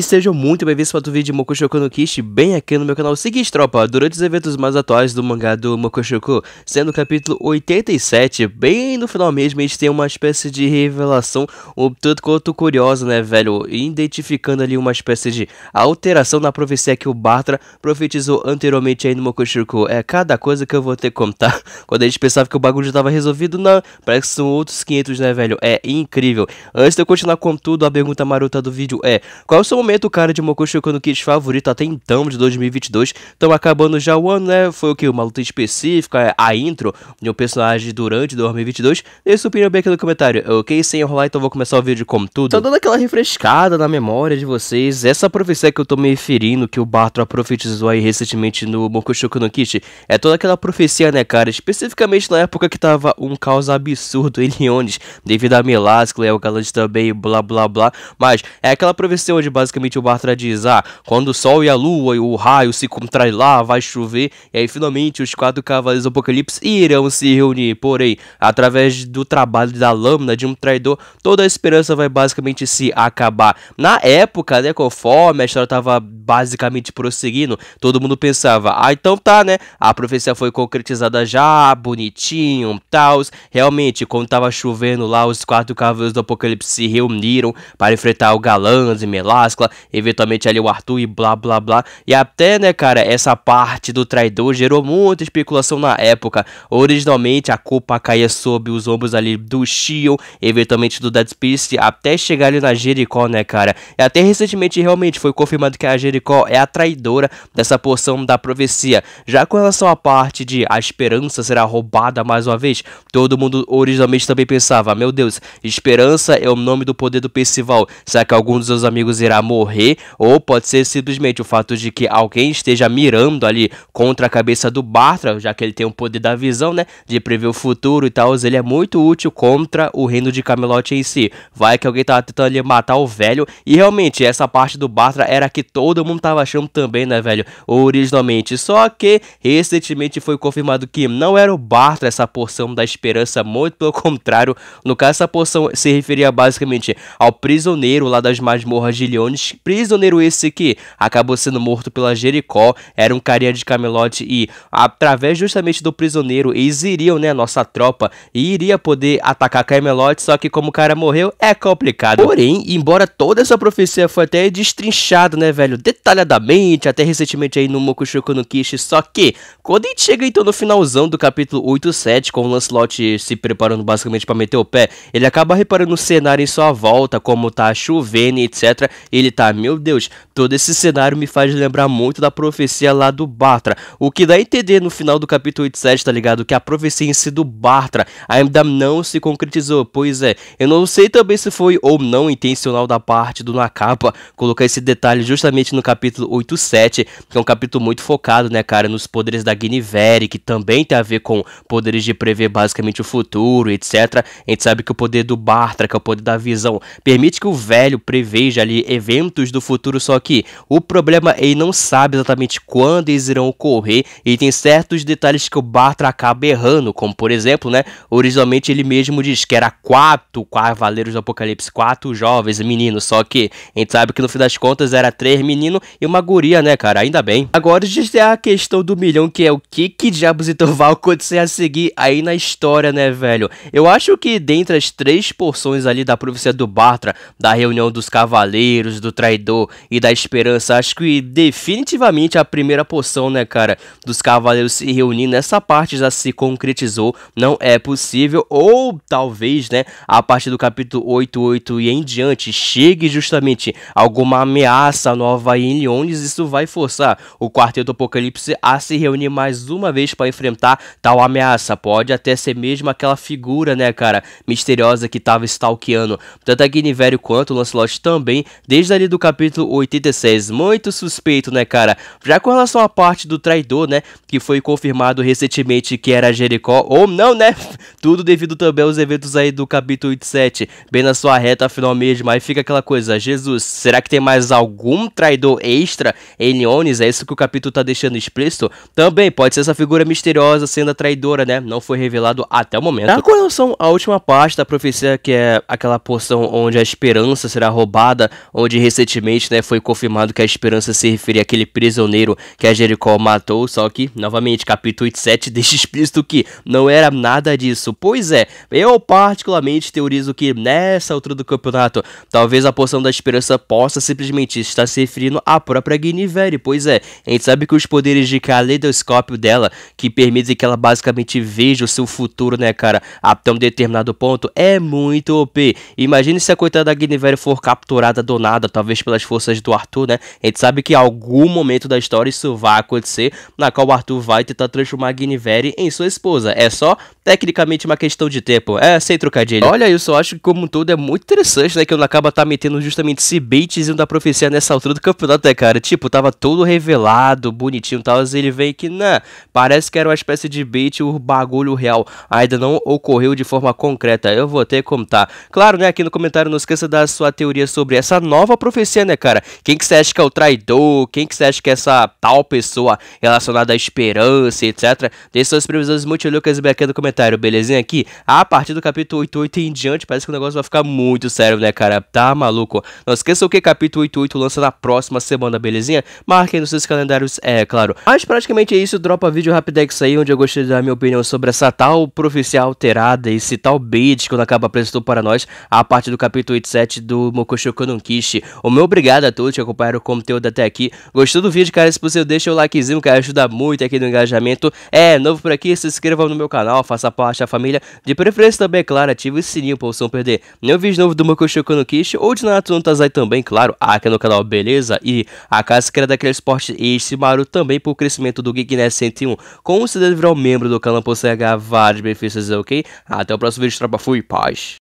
E sejam muito bem-vindos para o vídeo de Mokushoku no Kishi, bem aqui no meu canal. Seguinte, tropa, durante os eventos mais atuais do mangá do Mokushoku, sendo o capítulo 87, bem no final mesmo, a gente tem uma espécie de revelação, um tanto quanto curiosa, né, velho? Identificando ali uma espécie de alteração na profecia que o Bartra profetizou anteriormente aí no Mokushoku. É cada coisa que eu vou ter que contar. Quando a gente pensava que o bagulho já estava resolvido, não. Parece que são outros 500, né, velho? É incrível. Antes de eu continuar com tudo, a pergunta marota do vídeo é: qual é o seu momento? momento, o cara de Mokushiko no Kids favorito até então, de 2022. Então, acabando já o ano, né? Foi o que? Uma luta específica, é, a intro de um personagem durante 2022. Deixa sua opinião bem aqui no comentário, ok? Sem enrolar, então vou começar o vídeo como tudo. Tô dando aquela refrescada na memória de vocês. Essa profecia que eu tô me referindo, que o Bartra profetizou aí recentemente no Mokushiko no Kids, é toda aquela profecia, né, cara? Especificamente na época que tava um caos absurdo em Lyones, devido a Melasco, o Galante também, blá blá blá. Mas é aquela profecia onde basicamente basicamente o Bartra diz: Ah, quando o sol e a lua e o raio se contraem lá, vai chover, e aí finalmente os quatro cavaleiros do Apocalipse irão se reunir. Porém, através do trabalho da lâmina de um traidor, toda a esperança vai basicamente se acabar. Na época, né, conforme a história estava basicamente prosseguindo, todo mundo pensava: Ah, então tá, né? A profecia foi concretizada já, bonitinho, tal. Realmente, quando tava chovendo lá, os quatro cavaleiros do Apocalipse se reuniram para enfrentar o Galãs e Melas eventualmente ali o Arthur e blá blá blá. E até, né, cara, essa parte do traidor gerou muita especulação na época. Originalmente a culpa caía sob os ombros ali do Shion, eventualmente do Dead Space, até chegar ali na Jericó, né, cara? E até recentemente realmente foi confirmado que a Jericó é a traidora dessa porção da profecia. Já com relação à parte de a esperança será roubada mais uma vez, todo mundo originalmente também pensava, meu Deus, esperança é o nome do poder do Percival. Será que algum dos seus amigos irá morrer, ou pode ser simplesmente o fato de que alguém esteja mirando ali contra a cabeça do Bartra, já que ele tem o poder da visão, né, de prever o futuro e tal, ele é muito útil contra o reino de Camelot em si. Vai que alguém tava tentando ali matar o velho, e realmente essa parte do Bartra era que todo mundo tava achando também, né, velho, originalmente. Só que recentemente foi confirmado que não era o Bartra essa porção da esperança, muito pelo contrário, no caso essa porção se referia basicamente ao prisioneiro lá das masmorras de Leone prisioneiro esse que acabou sendo morto pela Jericó, era um carinha de Camelote e através justamente do prisioneiro eles iriam, né, nossa tropa, e iria poder atacar Camelot, só que como o cara morreu, é complicado. Porém, embora toda essa profecia foi até destrinchada, né, velho, detalhadamente, até recentemente aí no Mokushoku no Kishi, só que quando a gente chega então no finalzão do capítulo 8 7, com o Lancelot se preparando basicamente para meter o pé, ele acaba reparando o cenário em sua volta, como tá chovendo, etc. Ele gritar: Meu Deus, todo esse cenário me faz lembrar muito da profecia lá do Bartra. O que dá a entender no final do capítulo 87, tá ligado? Que a profecia em si do Bartra ainda não se concretizou. Pois é, eu não sei também se foi ou não intencional da parte do Nakapa colocar esse detalhe justamente no capítulo 87, que é um capítulo muito focado, né, cara, nos poderes da Guinivere, que também tem a ver com poderes de prever basicamente o futuro, etc. A gente sabe que o poder do Bartra, que é o poder da visão, permite que o velho preveja ali eventos eventos do futuro, só que o problema é ele não sabe exatamente quando eles irão ocorrer e tem certos detalhes que o Bartra acaba errando, como por exemplo, né, originalmente ele mesmo diz que era quatro Cavaleiros do Apocalipse, quatro jovens meninos, só que a gente sabe que no fim das contas era três meninos e uma guria, né, cara, ainda bem. Agora tem a questão do milhão, que é o que que diabos então vai acontecer a seguir aí na história, né, velho? Eu acho que dentre as três porções ali da profecia do Bartra, da reunião dos Cavaleiros, do do traidor e da esperança. Acho que definitivamente a primeira poção, né, cara, dos cavaleiros se reunindo, nessa parte já se concretizou, não é possível, ou talvez, né, a partir do capítulo 88 e em diante, chegue justamente alguma ameaça nova em Leones, isso vai forçar o Quarteto Apocalipse a se reunir mais uma vez para enfrentar tal ameaça. Pode até ser mesmo aquela figura, né, cara, misteriosa que tava stalkeando tanto a Guinevere quanto o Lancelot também, desde a do capítulo 86, muito suspeito, né, cara? Já com relação à parte do traidor, né, que foi confirmado recentemente que era Jericó, ou não, né? Tudo devido também aos eventos aí do capítulo 87, bem na sua reta final mesmo. Aí fica aquela coisa, Jesus, será que tem mais algum traidor extra em Leones? É isso que o capítulo tá deixando explícito? Também pode ser essa figura misteriosa sendo a traidora, né? Não foi revelado até o momento. Já tá, com relação à última parte da profecia, que é aquela porção onde a esperança será roubada, onde Recentemente, né, foi confirmado que a esperança se referia àquele prisioneiro que a Jericó matou, só que, novamente, capítulo 87 deixa explícito que não era nada disso. Pois é, eu particularmente teorizo que nessa altura do campeonato, talvez a porção da esperança possa simplesmente estar se referindo à própria Guinevere. Pois é, a gente sabe que os poderes de caleidoscópio dela, que permitem que ela basicamente veja o seu futuro, né, cara, até um determinado ponto, é muito OP. Imagine se a coitada da Guinevere for capturada do nada talvez pelas forças do Arthur, né? A gente sabe que em algum momento da história isso vai acontecer, na qual o Arthur vai tentar transformar a Guinevere em sua esposa. É só tecnicamente uma questão de tempo. É, sem trocadilho. Olha, eu só acho que como um todo é muito interessante, né? Que o acaba tá metendo justamente esse baitzinho da profecia nessa altura do campeonato, né, cara? Tipo, tava todo revelado, bonitinho e tal, mas ele vem que, né, parece que era uma espécie de bait, o bagulho real ainda não ocorreu de forma concreta. Eu vou ter como tá. Claro, né, aqui no comentário não esqueça da sua teoria sobre essa nova profecia, né, cara? Quem que você acha que é o traidor? Quem que você acha que é essa tal pessoa relacionada à esperança, etc? Deixe suas previsões multilucas aqui no comentário, belezinha? Aqui, a partir do capítulo 88 em diante, parece que o negócio vai ficar muito sério, né, cara? Tá maluco? Não esqueçam que capítulo 88 lança na próxima semana, belezinha? Marquem nos seus calendários, é claro. Mas praticamente é isso, dropa vídeo rapidex aí, onde eu de da minha opinião sobre essa tal profecia alterada, esse tal bait que o Nakaba apresentou para nós a partir do capítulo 87 do Mokoshoku no Kishi. O meu obrigado a todos que acompanharam o conteúdo até aqui. Gostou do vídeo, cara? Se possível, deixa o likezinho, que Ajuda muito aqui no engajamento. É, novo por aqui, se inscreva no meu canal, faça parte da família. De preferência também, é claro, ative o sininho para você não perder nenhum vídeo novo do Mokushoku no Kishi ou de Naruto Tazai também, claro, aqui no canal, beleza? E a casa que era daquele esporte e esse Maru também pro crescimento do Geek Ness 101. Como deve virar um membro do canal, possui ganhar vários benefícios, ok? Até o próximo vídeo, tropa. Fui, paz.